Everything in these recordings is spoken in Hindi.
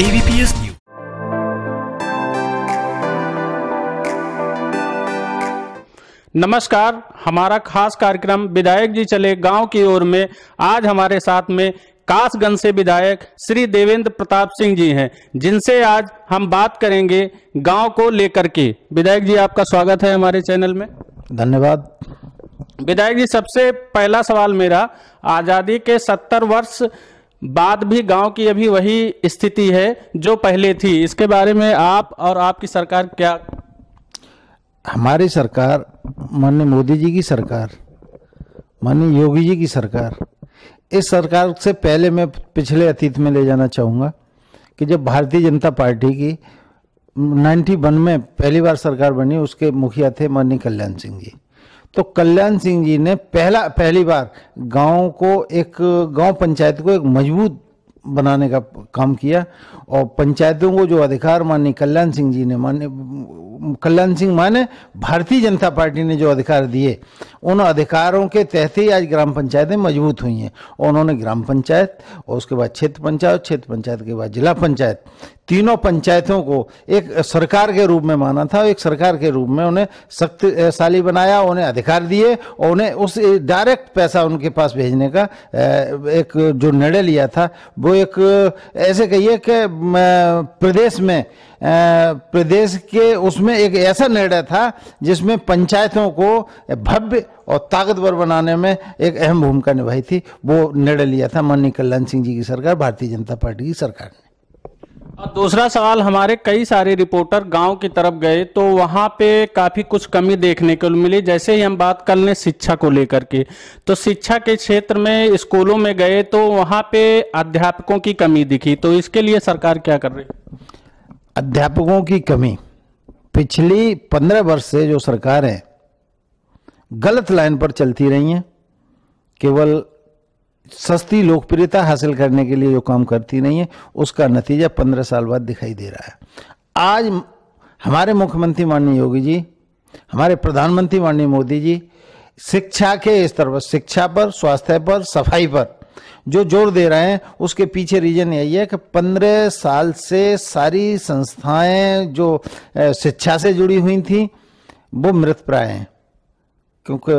एबीपीएस न्यूज नमस्कार हमारा खास कार्यक्रम विधायक जी चले गांव की ओर में आज हमारे साथ में कासगंज से विधायक श्री देवेंद्र प्रताप सिंह जी हैं जिनसे आज हम बात करेंगे गांव को लेकर के विधायक जी आपका स्वागत है हमारे चैनल में धन्यवाद विधायक जी सबसे पहला सवाल मेरा आज़ादी के सत्तर वर्ष बाद भी गांव की अभी वही स्थिति है जो पहले थी इसके बारे में आप और आपकी सरकार क्या हमारी सरकार माननीय मोदी जी की सरकार माननीय योगी जी की सरकार इस सरकार से पहले मैं पिछले अतीत में ले जाना चाहूँगा कि जब भारतीय जनता पार्टी की 91 में पहली बार सरकार बनी उसके मुखिया थे माननीय कल्याण सिंह जी तो कल्याण सिंह जी ने पहला पहली बार गांव को एक गांव पंचायत को एक मजबूत बनाने का काम किया और पंचायतों को जो अधिकार माननीय कल्याण सिंह जी ने मान्य कल्याण सिंह माने भारतीय जनता पार्टी ने जो अधिकार दिए उन अधिकारों के तहत ही आज ग्राम पंचायतें मजबूत हुई हैं और उन्होंने ग्राम पंचायत और उसके बाद क्षेत्र पंचायत क्षेत्र पंचायत के बाद जिला पंचायत तीनों पंचायतों को एक सरकार के रूप में माना था एक सरकार के रूप में उन्हें शक्तिशाली बनाया उन्हें अधिकार दिए और उन्हें उस डायरेक्ट पैसा उनके पास भेजने का एक जो निर्णय लिया था वो एक ऐसे कहिए कि प्रदेश में प्रदेश के उसमें एक ऐसा निर्णय था जिसमें पंचायतों को भव्य और ताकतवर बनाने में एक अहम भूमिका निभाई थी वो निर्णय लिया था माननीय कल्याण सिंह जी की सरकार भारतीय जनता पार्टी की सरकार ने और दूसरा सवाल हमारे कई सारे रिपोर्टर गांव की तरफ गए तो वहां पे काफ़ी कुछ कमी देखने को मिली जैसे ही हम बात कर लें शिक्षा को लेकर के तो शिक्षा के क्षेत्र में स्कूलों में गए तो वहां पे अध्यापकों की कमी दिखी तो इसके लिए सरकार क्या कर रही है अध्यापकों की कमी पिछली पंद्रह वर्ष से जो सरकार है गलत लाइन पर चलती रही हैं केवल सस्ती लोकप्रियता हासिल करने के लिए जो काम करती रही हैं उसका नतीजा पंद्रह साल बाद दिखाई दे रहा है आज हमारे मुख्यमंत्री माननीय योगी जी हमारे प्रधानमंत्री माननीय मोदी जी शिक्षा के स्तर पर शिक्षा पर स्वास्थ्य पर सफाई पर जो जोर दे रहे हैं उसके पीछे रीजन यही है कि पंद्रह साल से सारी संस्थाएं जो शिक्षा से जुड़ी हुई थी वो प्राय हैं क्योंकि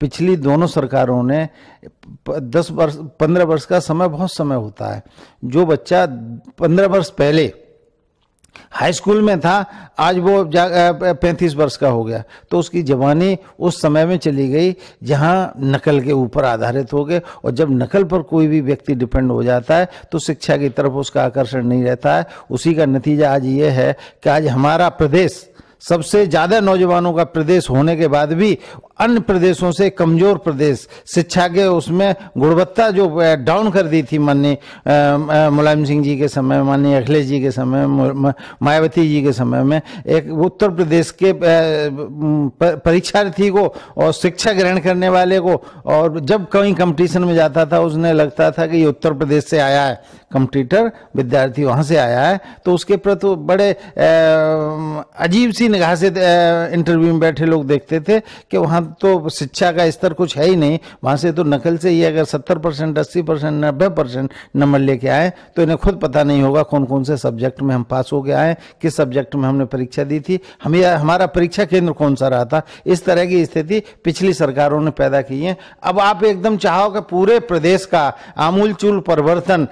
पिछली दोनों सरकारों ने दस वर्ष पंद्रह वर्ष का समय बहुत समय होता है जो बच्चा पंद्रह वर्ष पहले हाई स्कूल में था आज वो पैंतीस वर्ष का हो गया तो उसकी जवानी उस समय में चली गई जहाँ नकल के ऊपर आधारित हो गए और जब नकल पर कोई भी व्यक्ति डिपेंड हो जाता है तो शिक्षा की तरफ उसका आकर्षण नहीं रहता है उसी का नतीजा आज ये है कि आज हमारा प्रदेश सबसे ज़्यादा नौजवानों का प्रदेश होने के बाद भी अन्य प्रदेशों से कमज़ोर प्रदेश शिक्षा के उसमें गुणवत्ता जो डाउन कर दी थी माननीय मुलायम सिंह जी के समय माननीय अखिलेश जी के समय मायावती जी के समय में एक उत्तर प्रदेश के परीक्षार्थी को और शिक्षा ग्रहण करने वाले को और जब कहीं कंपटीशन में जाता था उसने लगता था कि ये उत्तर प्रदेश से आया है कंप्यूटर विद्यार्थी वहाँ से आया है तो उसके प्रति बड़े अजीब सी निगाह से इंटरव्यू में बैठे लोग देखते थे कि वहाँ तो शिक्षा का स्तर कुछ है ही नहीं वहाँ से तो नकल से ही अगर सत्तर परसेंट अस्सी परसेंट नब्बे परसेंट नंबर लेके आए तो इन्हें खुद पता नहीं होगा कौन कौन से सब्जेक्ट में हम पास हो गए आए किस सब्जेक्ट में हमने परीक्षा दी थी हमें हमारा परीक्षा केंद्र कौन सा रहा था इस तरह की स्थिति पिछली सरकारों ने पैदा की है अब आप एकदम चाहो कि पूरे प्रदेश का आमूलचूल परिवर्तन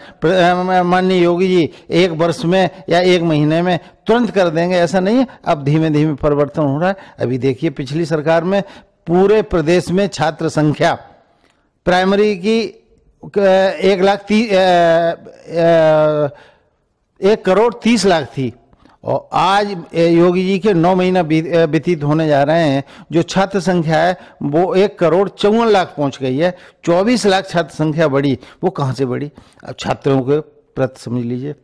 माननीय योगी जी एक वर्ष में या एक महीने में तुरंत कर देंगे ऐसा नहीं है अब धीमे धीमे परिवर्तन हो रहा है अभी देखिए पिछली सरकार में पूरे प्रदेश में छात्र संख्या प्राइमरी की एक लाख तीस एक करोड़ तीस लाख थी और आज योगी जी के नौ महीना व्यतीत होने जा रहे हैं जो छात्र संख्या है वो एक करोड़ चौवन लाख पहुंच गई है चौबीस लाख छात्र संख्या बढ़ी वो कहाँ से बढ़ी अब छात्रों के प्रति समझ लीजिए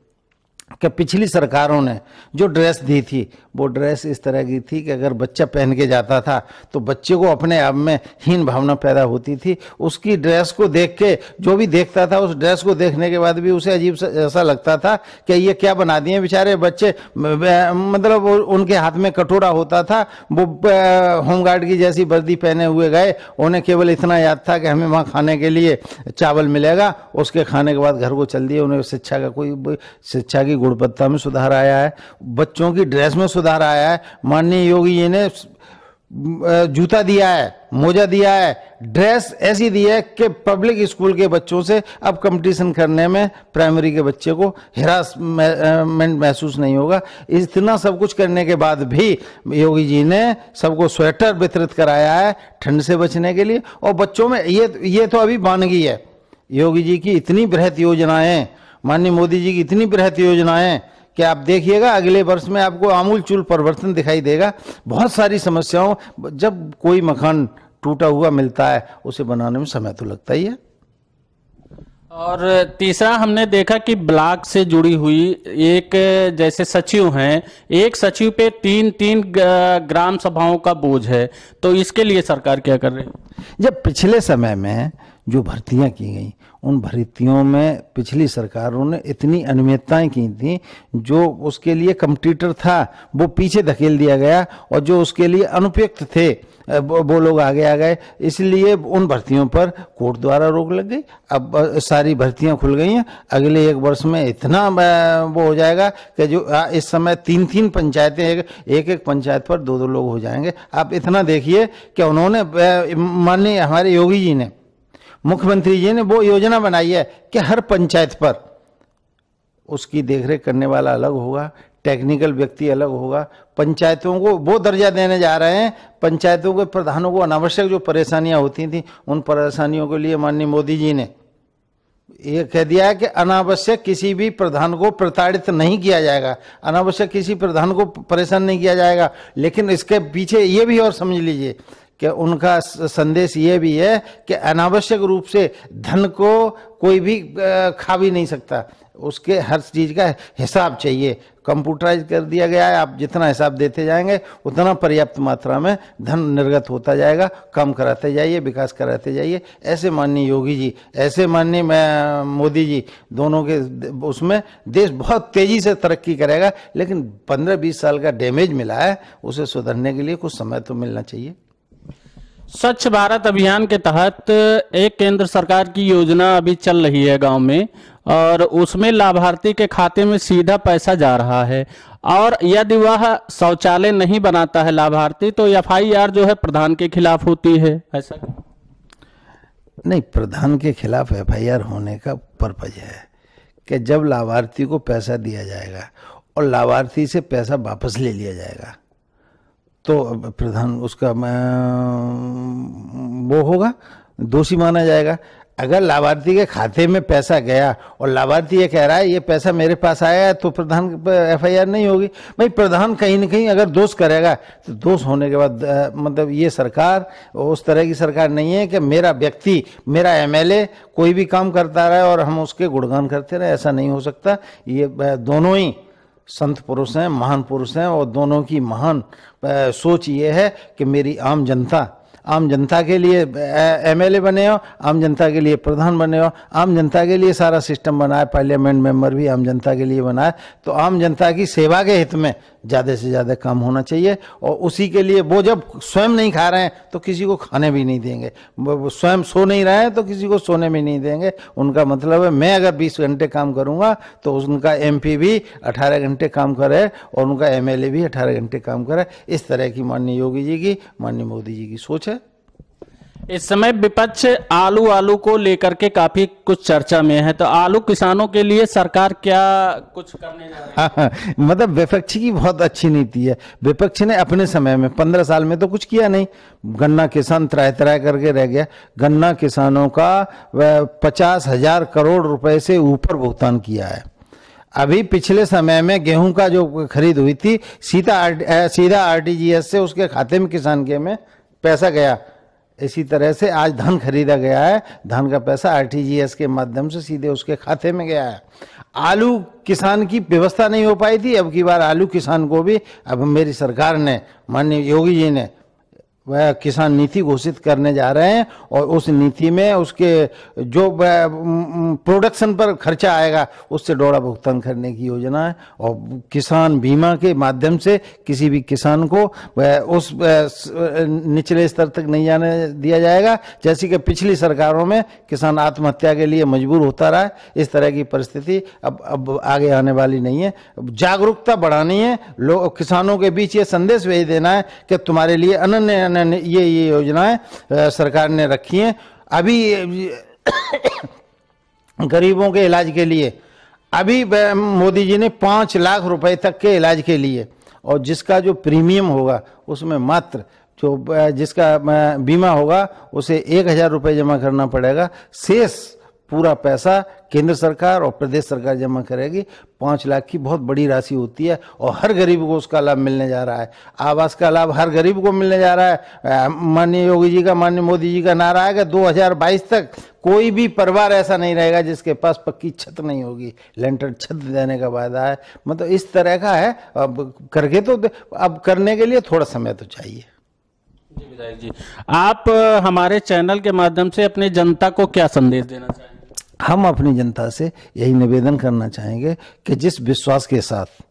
कि पिछली सरकारों ने जो ड्रेस दी थी वो ड्रेस इस तरह की थी कि अगर बच्चा पहन के जाता था तो बच्चे को अपने आप में हीन भावना पैदा होती थी उसकी ड्रेस को देख के जो भी देखता था उस ड्रेस को देखने के बाद भी उसे अजीब ऐसा लगता था कि ये क्या बना दिए बेचारे बच्चे मतलब उनके हाथ में कटोरा होता था वो होमगार्ड की जैसी वर्दी पहने हुए गए उन्हें केवल इतना याद था कि हमें वहाँ खाने के लिए चावल मिलेगा उसके खाने के बाद घर को चल दिए उन्हें शिक्षा का कोई शिक्षा की की गुणवत्ता में सुधार आया है बच्चों की ड्रेस में सुधार आया है माननीय योगी जी ने जूता दिया है मोजा दिया है ड्रेस ऐसी दी है कि पब्लिक स्कूल के बच्चों से अब कंपटीशन करने में प्राइमरी के बच्चे को हिरासमेंट महसूस नहीं होगा इतना सब कुछ करने के बाद भी योगी जी ने सबको स्वेटर वितरित कराया है ठंड से बचने के लिए और बच्चों में ये ये तो अभी वानगी है योगी जी की इतनी बृहत योजनाएं माननीय मोदी जी की इतनी बृहद योजनाएं कि आप देखिएगा अगले वर्ष में आपको आमूल चूल परिवर्तन दिखाई देगा बहुत सारी समस्याओं जब कोई मकान टूटा हुआ मिलता है उसे बनाने में समय तो लगता ही है और तीसरा हमने देखा कि ब्लॉक से जुड़ी हुई एक जैसे सचिव हैं एक सचिव पे तीन तीन ग्राम सभाओं का बोझ है तो इसके लिए सरकार क्या कर रही है जब पिछले समय में जो भर्तियां की गई उन भर्तियों में पिछली सरकारों ने इतनी अनियमितताएं की थी जो उसके लिए कंप्यूटर था वो पीछे धकेल दिया गया और जो उसके लिए अनुपयुक्त थे वो लोग आगे आ गए इसलिए उन भर्तियों पर कोर्ट द्वारा रोक लग गई अब सारी भर्तियां खुल गई हैं अगले एक वर्ष में इतना वो हो जाएगा कि जो इस समय तीन तीन पंचायतें एक एक, एक पंचायत पर दो दो लोग हो जाएंगे आप इतना देखिए कि उन्होंने माननीय हमारे योगी जी ने मुख्यमंत्री जी ने वो योजना बनाई है कि हर पंचायत पर उसकी देखरेख करने वाला अलग होगा टेक्निकल व्यक्ति अलग होगा पंचायतों को वो दर्जा देने जा रहे हैं पंचायतों के प्रधानों को अनावश्यक जो परेशानियां होती थी उन परेशानियों के लिए माननीय मोदी जी ने यह कह दिया है कि अनावश्यक किसी भी प्रधान को प्रताड़ित नहीं किया जाएगा अनावश्यक किसी प्रधान को परेशान नहीं किया जाएगा लेकिन इसके पीछे ये भी और समझ लीजिए कि उनका संदेश ये भी है कि अनावश्यक रूप से धन को कोई भी खा भी नहीं सकता उसके हर चीज़ का हिसाब चाहिए कंप्यूटराइज कर दिया गया है आप जितना हिसाब देते जाएंगे उतना पर्याप्त मात्रा में धन निर्गत होता जाएगा कम कराते जाइए विकास कराते जाइए ऐसे माननीय योगी जी ऐसे माननीय मैं मोदी जी दोनों के उसमें देश बहुत तेज़ी से तरक्की करेगा लेकिन पंद्रह बीस साल का डैमेज मिला है उसे सुधरने के लिए कुछ समय तो मिलना चाहिए स्वच्छ भारत अभियान के तहत एक केंद्र सरकार की योजना अभी चल रही है गांव में और उसमें लाभार्थी के खाते में सीधा पैसा जा रहा है और यदि वह शौचालय नहीं बनाता है लाभार्थी तो एफ जो है प्रधान के खिलाफ होती है ऐसा नहीं प्रधान के खिलाफ एफ होने का पर्पज है कि जब लाभार्थी को पैसा दिया जाएगा और लाभार्थी से पैसा वापस ले लिया जाएगा तो प्रधान उसका वो होगा दोषी माना जाएगा अगर लाभार्थी के खाते में पैसा गया और लाभार्थी ये कह रहा है ये पैसा मेरे पास आया है तो प्रधान एफआईआर नहीं होगी भाई प्रधान कहीं ना कहीं अगर दोष करेगा तो दोष होने के बाद मतलब ये सरकार उस तरह की सरकार नहीं है कि मेरा व्यक्ति मेरा एमएलए कोई भी काम करता रहे और हम उसके गुणगान करते रहे ऐसा नहीं हो सकता ये दोनों ही संत पुरुष हैं महान पुरुष हैं और दोनों की महान सोच ये है कि मेरी आम जनता आम जनता के लिए एमएलए बने हो आम जनता के लिए प्रधान बने हो आम जनता के लिए सारा सिस्टम बनाए पार्लियामेंट मेंबर भी आम जनता के लिए बनाए तो आम जनता की सेवा के हित में ज़्यादा से ज़्यादा कम होना चाहिए और उसी के लिए वो जब स्वयं नहीं खा रहे हैं तो किसी को खाने भी नहीं देंगे स्वयं सो नहीं रहे हैं तो किसी को सोने भी नहीं देंगे उनका मतलब है मैं अगर 20 घंटे काम करूँगा तो उनका एमपी भी 18 घंटे काम करे और उनका एमएलए भी 18 घंटे काम करे इस तरह की माननीय योगी जी की माननीय मोदी जी की सोच है इस समय विपक्ष आलू आलू को लेकर के काफी कुछ चर्चा में है तो आलू किसानों के लिए सरकार क्या कुछ करने जा रही है हाँ, हाँ, मतलब विपक्ष की बहुत अच्छी नीति है विपक्ष ने अपने समय में पंद्रह साल में तो कुछ किया नहीं गन्ना किसान तराय तराय करके रह गया गन्ना किसानों का पचास हजार करोड़ रुपए से ऊपर भुगतान किया है अभी पिछले समय में गेहूं का जो खरीद हुई थी सीधा सीधा आर से उसके खाते में किसान के में पैसा गया इसी तरह से आज धन खरीदा गया है धन का पैसा आरटीजीएस के माध्यम से सीधे उसके खाते में गया है आलू किसान की व्यवस्था नहीं हो पाई थी अब की बार आलू किसान को भी अब मेरी सरकार ने माननीय योगी जी ने वह किसान नीति घोषित करने जा रहे हैं और उस नीति में उसके जो प्रोडक्शन पर खर्चा आएगा उससे डोड़ा भुगतान करने की योजना है और किसान बीमा के माध्यम से किसी भी किसान को उस निचले स्तर तक नहीं जाने दिया जाएगा जैसे कि पिछली सरकारों में किसान आत्महत्या के लिए मजबूर होता रहा इस तरह की परिस्थिति अब अब आगे आने वाली नहीं है जागरूकता बढ़ानी है लोग किसानों के बीच ये संदेश भेज देना है कि तुम्हारे लिए अनन्य ने ये ये योजनाएं सरकार ने रखी हैं अभी गरीबों के इलाज के लिए अभी मोदी जी ने पाँच लाख रुपए तक के इलाज के लिए और जिसका जो प्रीमियम होगा उसमें मात्र जो जिसका बीमा होगा उसे एक हज़ार रुपये जमा करना पड़ेगा शेष पूरा पैसा केंद्र सरकार और प्रदेश सरकार जमा करेगी पाँच लाख की बहुत बड़ी राशि होती है और हर गरीब को उसका लाभ मिलने जा रहा है आवास का लाभ हर गरीब को मिलने जा रहा है माननीय योगी जी का माननीय मोदी जी का नारा दो हजार बाईस तक कोई भी परिवार ऐसा नहीं रहेगा जिसके पास पक्की छत नहीं होगी लेंटर छत देने का वायदा है मतलब इस तरह का है अब करके तो अब करने के लिए थोड़ा समय तो चाहिए जी विधायक जी आप हमारे चैनल के माध्यम से अपनी जनता को क्या संदेश देना चाहेंगे हम अपनी जनता से यही निवेदन करना चाहेंगे कि जिस विश्वास के साथ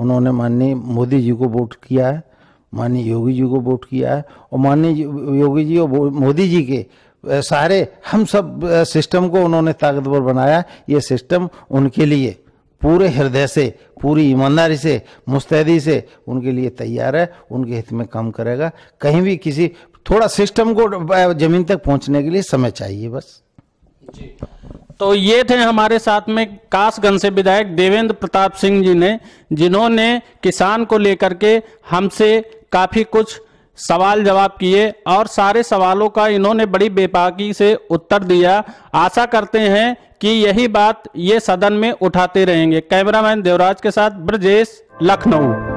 उन्होंने माननीय मोदी जी को वोट किया है माननीय योगी जी को वोट किया है और माननीय योगी जी और मोदी जी के सारे हम सब सिस्टम को उन्होंने ताकतवर बनाया ये सिस्टम उनके लिए पूरे हृदय से पूरी ईमानदारी से मुस्तैदी से उनके लिए तैयार है उनके हित में काम करेगा कहीं भी किसी थोड़ा सिस्टम को जमीन तक पहुंचने के लिए समय चाहिए बस तो ये थे हमारे साथ में कासगंज से विधायक देवेंद्र प्रताप सिंह जी ने जिन्होंने किसान को लेकर के हमसे काफ़ी कुछ सवाल जवाब किए और सारे सवालों का इन्होंने बड़ी बेपाकी से उत्तर दिया आशा करते हैं कि यही बात ये सदन में उठाते रहेंगे कैमरामैन देवराज के साथ ब्रजेश लखनऊ